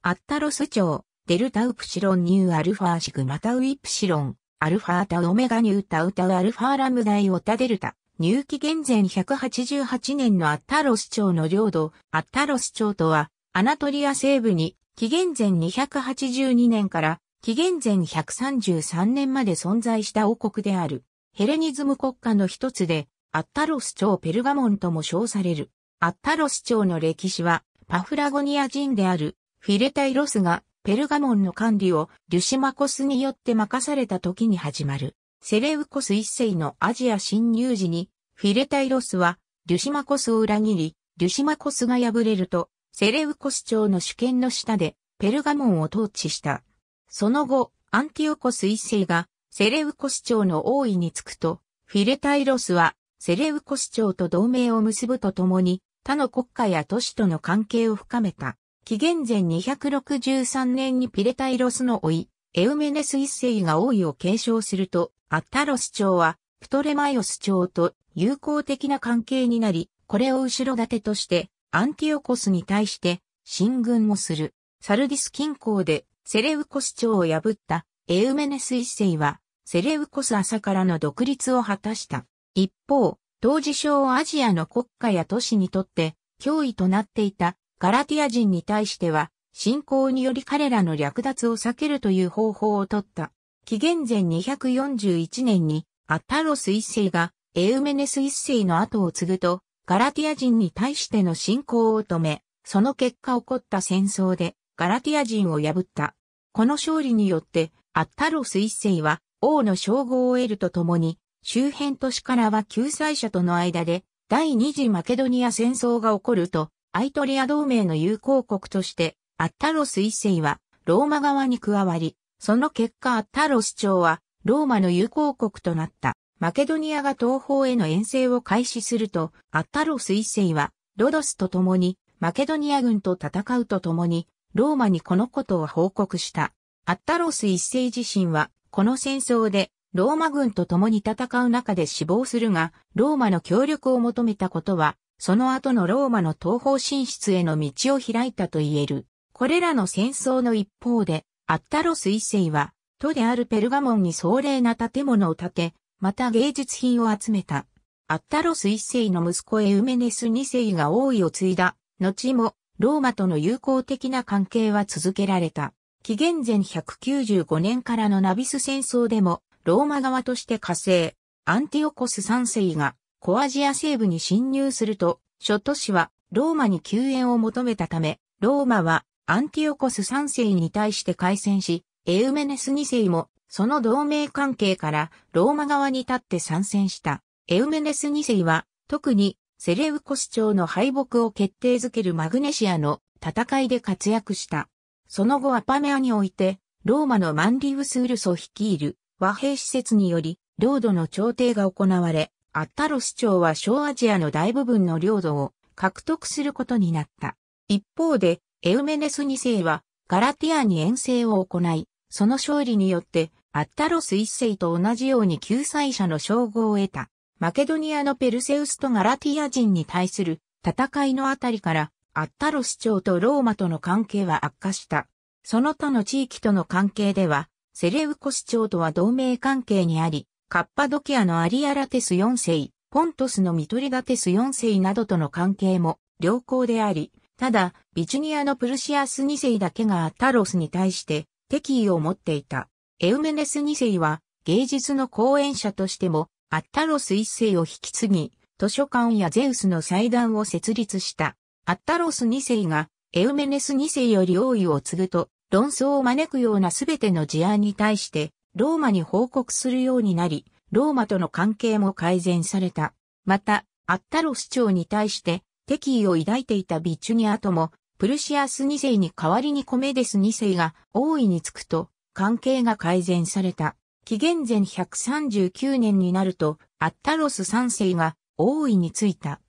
アッタロス朝、デルタウプシロンニューアルファシグマタウイプシロン、アルファータオメガニュータウタウアルファラムダイオタデルタ、入期現前188年のアッタロス朝の領土、アッタロス朝とは、アナトリア西部に、紀元前282年から、紀元前133年まで存在した王国である、ヘレニズム国家の一つで、アッタロス朝ペルガモンとも称される。アッタロス朝の歴史は、パフラゴニア人であるフィレタイロスがペルガモンの管理をリュシマコスによって任された時に始まる。セレウコス一世のアジア侵入時に、フィレタイロスはリュシマコスを裏切り、リュシマコスが敗れると、セレウコス朝の主権の下でペルガモンを統治した。その後、アンティオコス一世がセレウコス朝の王位につくと、フィレタイロスはセレウコス朝と同盟を結ぶとともに、他の国家や都市との関係を深めた。紀元前263年にピレタイロスの甥、エウメネス一世が王位を継承すると、アッタロス朝は、プトレマイオス朝と友好的な関係になり、これを後ろ盾として、アンティオコスに対して、進軍をする。サルディス近郊で、セレウコス朝を破った、エウメネス一世は、セレウコス朝からの独立を果たした。一方、当時小アジアの国家や都市にとって、脅威となっていたガラティア人に対しては、信仰により彼らの略奪を避けるという方法をとった。紀元前241年に、アッタロス一世が、エウメネス一世の後を継ぐと、ガラティア人に対しての信仰を止め、その結果起こった戦争で、ガラティア人を破った。この勝利によって、アッタロス一世は、王の称号を得るとともに、周辺都市からは救済者との間で、第二次マケドニア戦争が起こると、アイトリア同盟の友好国として、アッタロス一世はローマ側に加わり、その結果アッタロス朝はローマの友好国となった。マケドニアが東方への遠征を開始すると、アッタロス一世はロドスと共にマケドニア軍と戦うと共に、ローマにこのことを報告した。アッタロス一世自身は、この戦争でローマ軍と共に戦う中で死亡するが、ローマの協力を求めたことはその後のローマの東方進出への道を開いたと言える。これらの戦争の一方で、アッタロス一世は、都であるペルガモンに壮麗な建物を建て、また芸術品を集めた。アッタロス一世の息子エウメネス二世が王位を継いだ。後も、ローマとの友好的な関係は続けられた。紀元前195年からのナビス戦争でも、ローマ側として加勢、アンティオコス三世がコアジア西部に侵入すると、諸都市はローマに救援を求めたため、ローマはアンティオコス3世に対して開戦し、エウメネス2世もその同盟関係からローマ側に立って参戦した。エウメネス2世は特にセレウコス朝の敗北を決定づけるマグネシアの戦いで活躍した。その後アパメアにおいて、ローマのマンリウス・ウルソ率いる和平施設により、領土の調停が行われ、アッタロス朝は小アジアの大部分の領土を獲得することになった。一方で、エウメネス2世はガラティアに遠征を行い、その勝利によってアッタロス1世と同じように救済者の称号を得た。マケドニアのペルセウスとガラティア人に対する戦いのあたりから、アッタロス朝とローマとの関係は悪化した。その他の地域との関係では、セレウコス朝とは同盟関係にあり、カッパドキアのアリアラテス4世、ポントスのミトリダテス4世などとの関係も良好であり、ただ、ビチュニアのプルシアス2世だけがアタロスに対して敵意を持っていた。エウメネス2世は芸術の講演者としてもアッタロス1世を引き継ぎ、図書館やゼウスの祭壇を設立した。アッタロス2世がエウメネス2世より王位を継ぐと論争を招くようなすべての事案に対してローマに報告するようになり、ローマとの関係も改善された。また、アッタロス朝に対して敵意を抱いていたビチュニアとも、プルシアス2世に代わりにコメデス2世が大いにつくと、関係が改善された。紀元前139年になると、アッタロス3世が大いについた。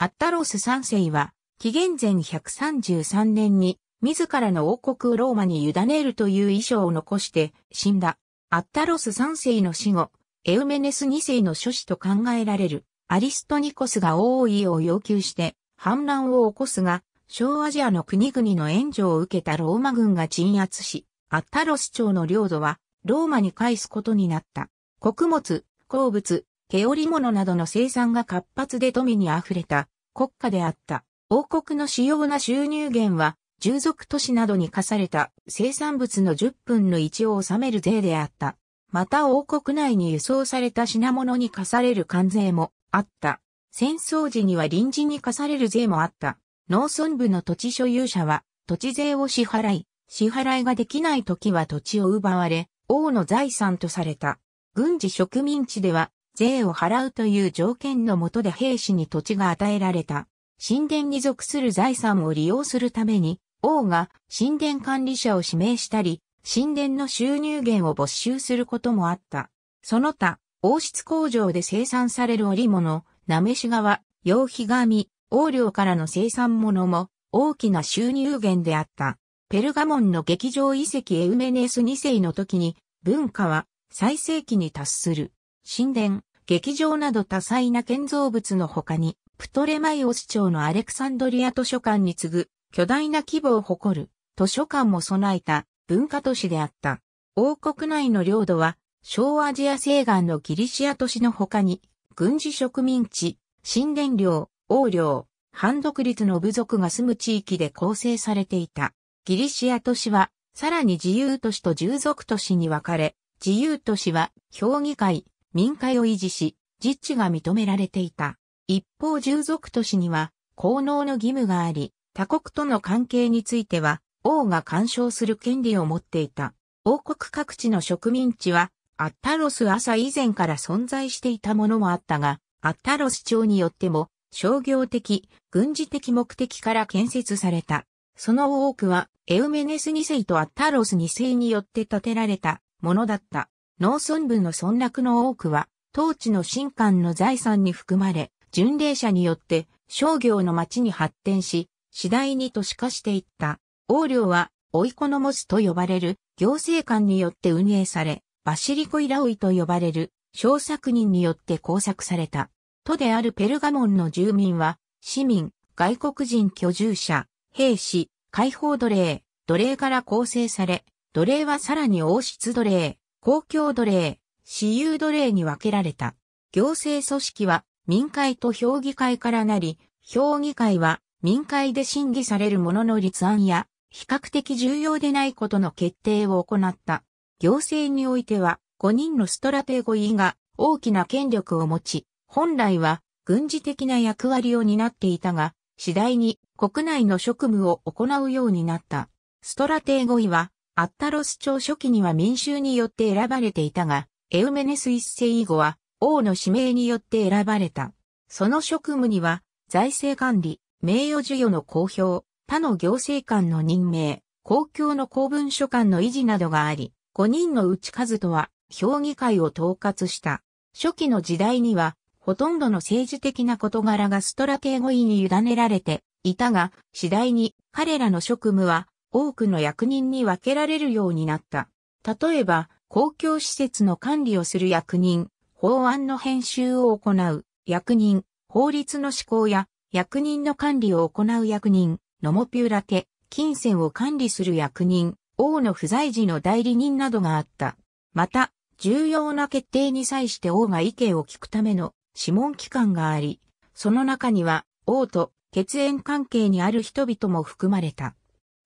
アッタロス3世は、紀元前133年に、自らの王国をローマに委ねるという遺書を残して死んだ。アッタロス3世の死後、エウメネス2世の諸子と考えられるアリストニコスが王位を要求して反乱を起こすが、小アジアの国々の援助を受けたローマ軍が鎮圧し、アッタロス朝の領土はローマに返すことになった。穀物、鉱物、毛織物などの生産が活発で富に溢れた国家であった。王国の主要な収入源は従属都市などに課された生産物の10分の1を収める税であった。また王国内に輸送された品物に課される関税もあった。戦争時には臨時に課される税もあった。農村部の土地所有者は土地税を支払い、支払いができない時は土地を奪われ、王の財産とされた。軍事植民地では税を払うという条件のもとで兵士に土地が与えられた。神殿に属する財産を利用するために王が神殿管理者を指名したり、神殿の収入源を没収することもあった。その他、王室工場で生産される織物、なめし川、洋皮紙、王領からの生産物も大きな収入源であった。ペルガモンの劇場遺跡エウメネス2世の時に文化は最盛期に達する。神殿、劇場など多彩な建造物の他に、プトレマイオス朝のアレクサンドリア図書館に次ぐ巨大な規模を誇る図書館も備えた文化都市であった。王国内の領土は小アジア西岸のギリシア都市の他に軍事植民地、神殿領、王領、反独立の部族が住む地域で構成されていた。ギリシア都市はさらに自由都市と従属都市に分かれ、自由都市は評議会、民会を維持し、実地が認められていた。一方従属都市には、効能の義務があり、他国との関係については、王が干渉する権利を持っていた。王国各地の植民地は、アッタロス朝以前から存在していたものもあったが、アッタロス朝によっても、商業的、軍事的目的から建設された。その多くは、エウメネス2世とアッタロス2世によって建てられたものだった。農村部の村落の多くは、当地の神官の財産に含まれ、巡礼者によって商業の町に発展し、次第に都市化していった。王領は、オイコノモスと呼ばれる行政官によって運営され、バシリコイラオイと呼ばれる小作人によって工作された。都であるペルガモンの住民は、市民、外国人居住者、兵士、解放奴隷、奴隷から構成され、奴隷はさらに王室奴隷、公共奴隷、私有奴隷に分けられた。行政組織は民会と評議会からなり、評議会は民会で審議されるものの立案や、比較的重要でないことの決定を行った。行政においては、5人のストラテゴイが大きな権力を持ち、本来は軍事的な役割を担っていたが、次第に国内の職務を行うようになった。ストラテーゴイは、アッタロス朝初期には民衆によって選ばれていたが、エウメネス一世以後は王の指名によって選ばれた。その職務には、財政管理、名誉授与の公表、他の行政官の任命、公共の公文書館の維持などがあり、5人のうち数とは評議会を統括した。初期の時代には、ほとんどの政治的な事柄がストラ系語彙に委ねられていたが、次第に彼らの職務は多くの役人に分けられるようになった。例えば、公共施設の管理をする役人、法案の編集を行う役人、法律の施行や役人の管理を行う役人、ノモピューラ家、金銭を管理する役人、王の不在時の代理人などがあった。また、重要な決定に際して王が意見を聞くための諮問機関があり、その中には王と血縁関係にある人々も含まれた。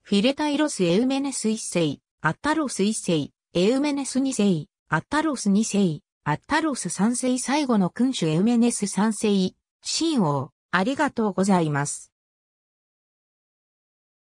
フィレタイロス・エウメネス一世、アッタロス一世、エウメネス二世、アッタロス二世、アッタロス三世最後の君主エウメネス三世、神王、ありがとうございます。